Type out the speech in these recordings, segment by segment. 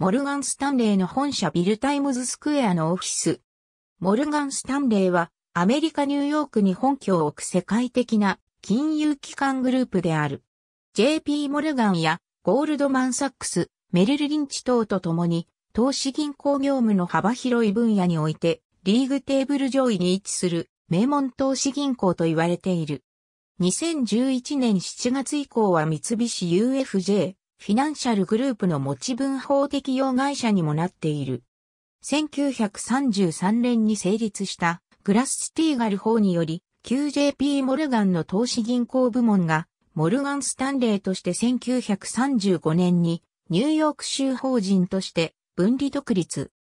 モルガン・スタンレーの本社ビルタイムズスクエアのオフィス。モルガン・スタンレーはアメリカ・ニューヨークに本拠を置く世界的な金融機関グループである。JP モルガンやゴールドマン・サックス、メルル・リンチ等と共に投資銀行業務の幅広い分野においてリーグテーブル上位に位置する名門投資銀行と言われている。2011年7月以降は三菱 UFJ、フィナンシャルグループの持ち分法適用会社にもなっている。1933年に成立したグラス・スティーガル法により、QJP モルガンの投資銀行部門が、モルガン・スタンレーとして1935年に、ニューヨーク州法人として分離独立。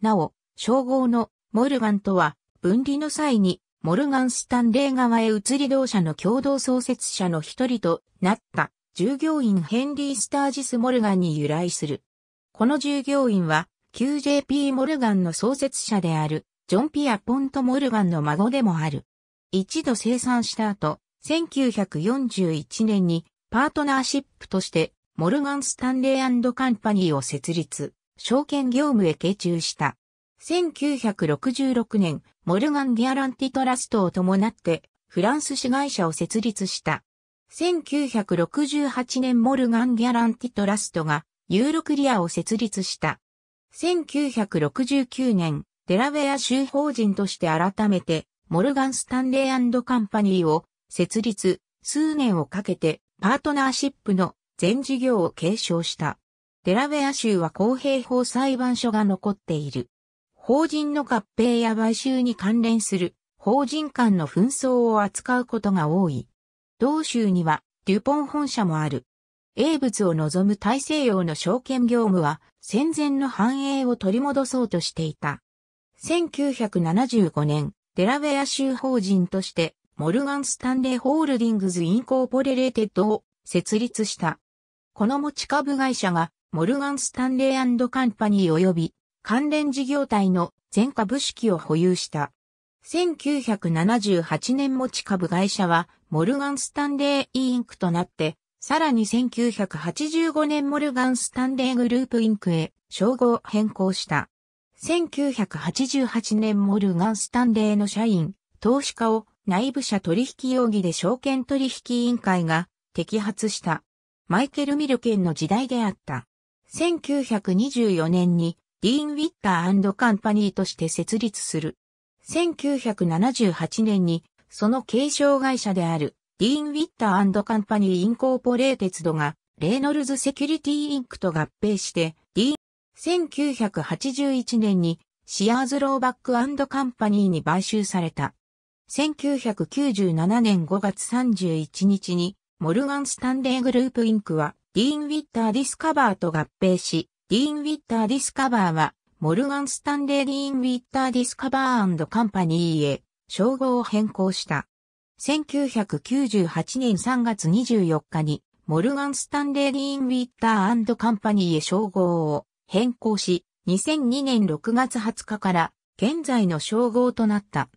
なお、称号のモルガンとは、分離の際に、モルガン・スタンレー側へ移り同社の共同創設者の一人となった。従業員ヘンリー・スタージス・モルガンに由来する。この従業員は、QJP モルガンの創設者である、ジョン・ピア・ポント・モルガンの孫でもある。一度生産した後、1941年にパートナーシップとして、モルガン・スタンレーカンパニーを設立、証券業務へ傾注した。1966年、モルガン・ギャランティトラストを伴って、フランス市会社を設立した。1968年モルガン・ギャランティトラストがユーロクリアを設立した。1969年、デラウェア州法人として改めて、モルガン・スタンレーカンパニーを設立、数年をかけてパートナーシップの全事業を継承した。デラウェア州は公平法裁判所が残っている。法人の合併や買収に関連する法人間の紛争を扱うことが多い。同州には、デュポン本社もある。英仏を望む大西洋の証券業務は、戦前の繁栄を取り戻そうとしていた。1975年、デラウェア州法人として、モルガン・スタンレーホールディングズ・インコーポレレーテッドを設立した。この持ち株会社が、モルガン・スタンレーカンパニー及び、関連事業体の全株式を保有した。1978年持ち株会社はモルガン・スタンレー・インクとなって、さらに1985年モルガン・スタンレーグループインクへ称号変更した。1988年モルガン・スタンレーの社員、投資家を内部者取引容疑で証券取引委員会が摘発した。マイケル・ミルケンの時代であった。1924年にディーン・ウィッターカンパニーとして設立する。1978年に、その継承会社である、ディーン・ウィッターカンパニー・インコーポレーテッドが、レイノルズ・セキュリティ・インクと合併して、ディーン、1981年に、シアーズ・ローバックカンパニーに買収された。1997年5月31日に、モルガン・スタンレーグループ・インクは、ディーン・ウィッター・ディスカバーと合併し、ディーン・ウィッター・ディスカバーは、モルガン・スタンレー・ディーン・ウィッター・ディスカバーカンパニーへ称号を変更した。1998年3月24日に、モルガン・スタンレー・ディーン・ウィッターカンパニーへ称号を変更し、2002年6月20日から現在の称号となった。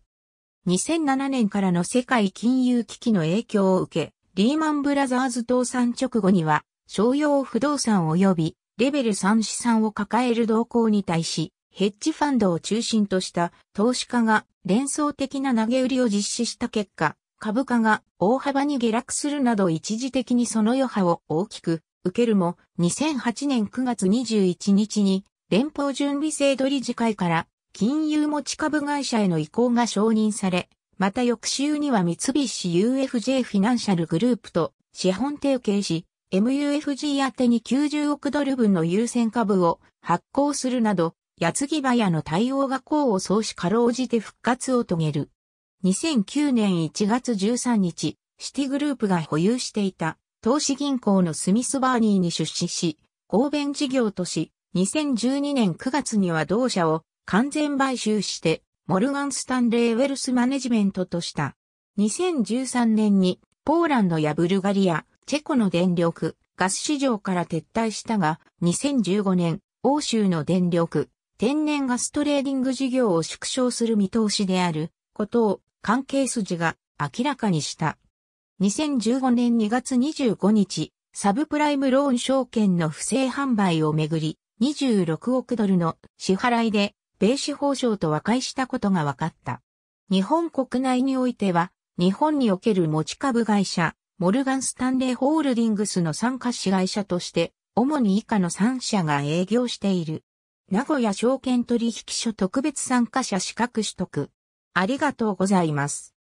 2007年からの世界金融危機の影響を受け、リーマンブラザーズ倒産直後には、商用不動産及びレベル3資産を抱える動向に対し、ヘッジファンドを中心とした投資家が連想的な投げ売りを実施した結果、株価が大幅に下落するなど一時的にその余波を大きく受けるも、2008年9月21日に連邦準備制度理事会から金融持ち株会社への移行が承認され、また翌週には三菱 UFJ フィナンシャルグループと資本提携し、MUFG 宛てに90億ドル分の優先株を発行するなど、矢継ぎ早の対応が功を奏しかろうじて復活を遂げる。2009年1月13日、シティグループが保有していた投資銀行のスミスバーニーに出資し、合弁事業とし、2012年9月には同社を完全買収して、モルガン・スタンレー・ウェルスマネジメントとした。2013年に、ポーランドやブルガリア、チェコの電力、ガス市場から撤退したが、2015年、欧州の電力、天然ガストレーディング事業を縮小する見通しであることを関係筋が明らかにした。2015年2月25日、サブプライムローン証券の不正販売をめぐり、26億ドルの支払いで、米司法省と和解したことが分かった。日本国内においては、日本における持ち株会社、モルガン・スタンレーホールディングスの参加子会社として、主に以下の3社が営業している。名古屋証券取引所特別参加者資格取得。ありがとうございます。